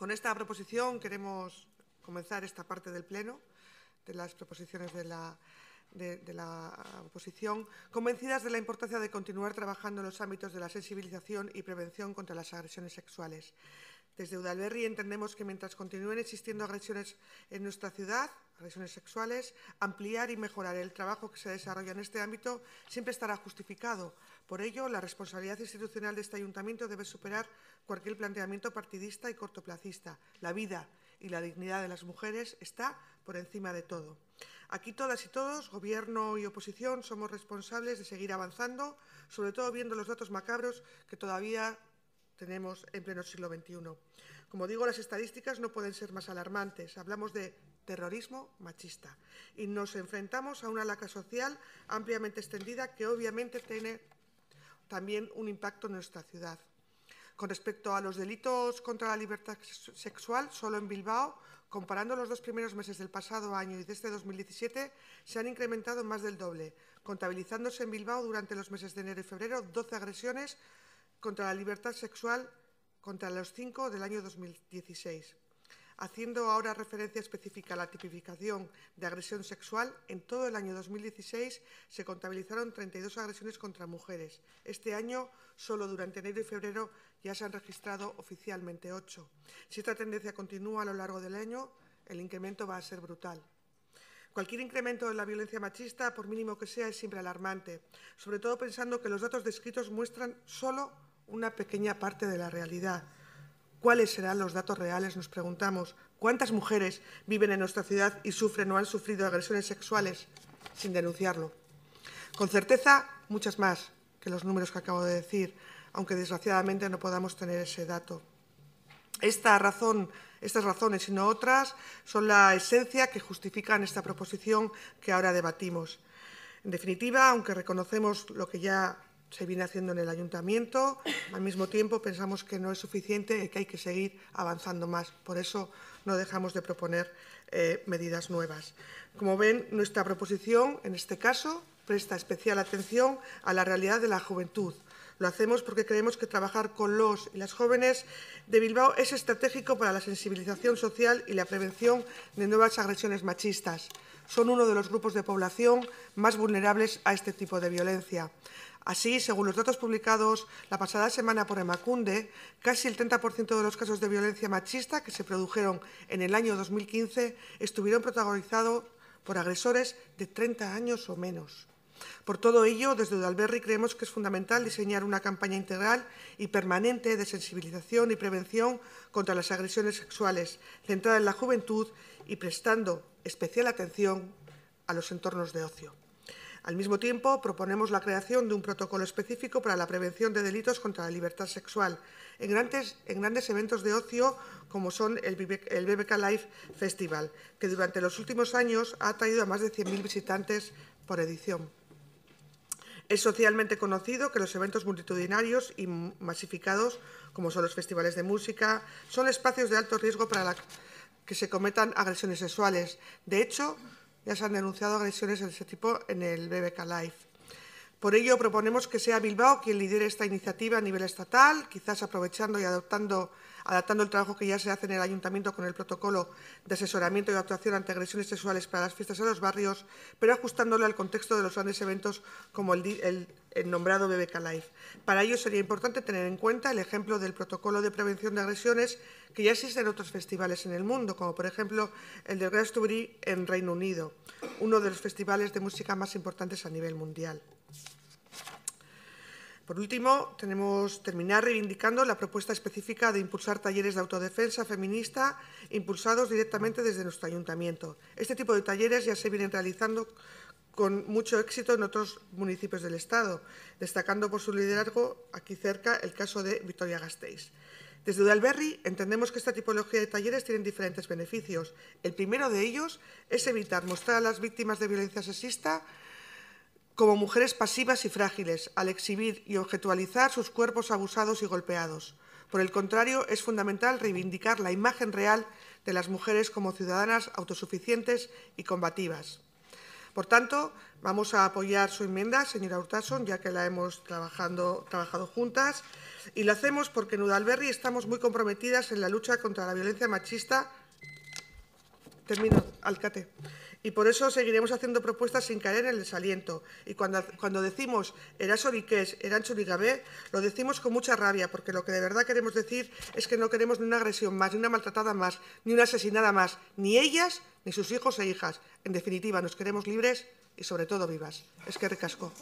Con esta proposición queremos comenzar esta parte del Pleno, de las proposiciones de la, oposición, convencidas de la importancia de continuar trabajando en los ámbitos de la sensibilización y prevención contra las agresiones sexuales, desde Udalberri entendemos que mientras continúen existiendo agresiones en nuestra ciudad, agresiones sexuales, ampliar y mejorar el trabajo que se desarrolla en este ámbito siempre estará justificado. Por ello, la responsabilidad institucional de este ayuntamiento debe superar cualquier planteamiento partidista y cortoplacista. La vida y la dignidad de las mujeres está por encima de todo. Aquí todas y todos, Gobierno y oposición, somos responsables de seguir avanzando, sobre todo viendo los datos macabros que todavía tenemos en pleno siglo XXI. Como digo, las estadísticas no pueden ser más alarmantes. Hablamos de terrorismo machista y nos enfrentamos a una laca social ampliamente extendida que obviamente tiene también un impacto en nuestra ciudad. Con respecto a los delitos contra la libertad sexual, solo en Bilbao, comparando los dos primeros meses del pasado año y de este 2017, se han incrementado más del doble, contabilizándose en Bilbao durante los meses de enero y febrero 12 agresiones contra la libertad sexual contra los cinco del año 2016, haciendo ahora referencia específica a la tipificación de agresión sexual, en todo el año 2016 se contabilizaron 32 agresiones contra mujeres. Este año, solo durante enero y febrero, ya se han registrado oficialmente ocho. Si esta tendencia continúa a lo largo del año, el incremento va a ser brutal. Cualquier incremento de la violencia machista, por mínimo que sea, es siempre alarmante, sobre todo pensando que los datos descritos muestran solo una pequeña parte de la realidad. ¿Cuáles serán los datos reales? Nos preguntamos. ¿Cuántas mujeres viven en nuestra ciudad y sufren o han sufrido agresiones sexuales sin denunciarlo? Con certeza, muchas más que los números que acabo de decir, aunque desgraciadamente no podamos tener ese dato. Esta razón, estas razones y no otras son la esencia que justifican esta proposición que ahora debatimos. En definitiva, aunque reconocemos lo que ya se viene haciendo en el ayuntamiento. Al mismo tiempo, pensamos que no es suficiente y que hay que seguir avanzando más. Por eso no dejamos de proponer eh, medidas nuevas. Como ven, nuestra proposición, en este caso, presta especial atención a la realidad de la juventud. Lo hacemos porque creemos que trabajar con los y las jóvenes de Bilbao es estratégico para la sensibilización social y la prevención de nuevas agresiones machistas. Son uno de los grupos de población más vulnerables a este tipo de violencia. Así, según los datos publicados la pasada semana por Emacunde, casi el 30% de los casos de violencia machista que se produjeron en el año 2015 estuvieron protagonizados por agresores de 30 años o menos. Por todo ello, desde Udalberri creemos que es fundamental diseñar una campaña integral y permanente de sensibilización y prevención contra las agresiones sexuales, centrada en la juventud y prestando especial atención a los entornos de ocio. Al mismo tiempo, proponemos la creación de un protocolo específico para la prevención de delitos contra la libertad sexual en grandes, eventos de ocio como son el, BBK Life Festival, que durante los últimos años ha atraído a más de 100.000 visitantes por edición. Es socialmente conocido que los eventos multitudinarios y masificados, como son los festivales de música, son espacios de alto riesgo para que se cometan agresiones sexuales. De hecho, ya se han denunciado agresiones de ese tipo en el BBK Live. Por ello, proponemos que sea Bilbao quien lidere esta iniciativa a nivel estatal, quizás aprovechando y adaptando el trabajo que ya se hace en el Ayuntamiento con el protocolo de asesoramiento y actuación ante agresiones sexuales para las fiestas en los barrios, pero ajustándolo al contexto de los grandes eventos como el, nombrado BBK Live. Para ello, sería importante tener en cuenta el ejemplo del protocolo de prevención de agresiones que ya existen otros festivales en el mundo, como por ejemplo el de Glastonbury en Reino Unido, uno de los festivales de música más importantes a nivel mundial. Por último, tenemos terminar reivindicando la propuesta específica de impulsar talleres de autodefensa feminista impulsados directamente desde nuestro ayuntamiento. Este tipo de talleres ya se vienen realizando con mucho éxito en otros municipios del Estado, destacando por su liderazgo aquí cerca el caso de victoria gasteiz desde Udalberry entendemos que esta tipología de talleres tienen diferentes beneficios. El primero de ellos es evitar mostrar a las víctimas de violencia sexista como mujeres pasivas y frágiles al exhibir y objetualizar sus cuerpos abusados y golpeados. Por el contrario, es fundamental reivindicar la imagen real de las mujeres como ciudadanas autosuficientes y combativas. Por tanto, vamos a apoyar su enmienda, señora Hurtason, ya que la hemos trabajando, trabajado juntas, y lo hacemos porque en Udalberri estamos muy comprometidas en la lucha contra la violencia machista Termino, Alcate. Y por eso seguiremos haciendo propuestas sin caer en el desaliento. Y cuando, cuando decimos Erasoriques, Gabé, lo decimos con mucha rabia, porque lo que de verdad queremos decir es que no queremos ni una agresión más, ni una maltratada más, ni una asesinada más, ni ellas, ni sus hijos e hijas. En definitiva, nos queremos libres y sobre todo vivas. Es que recasco.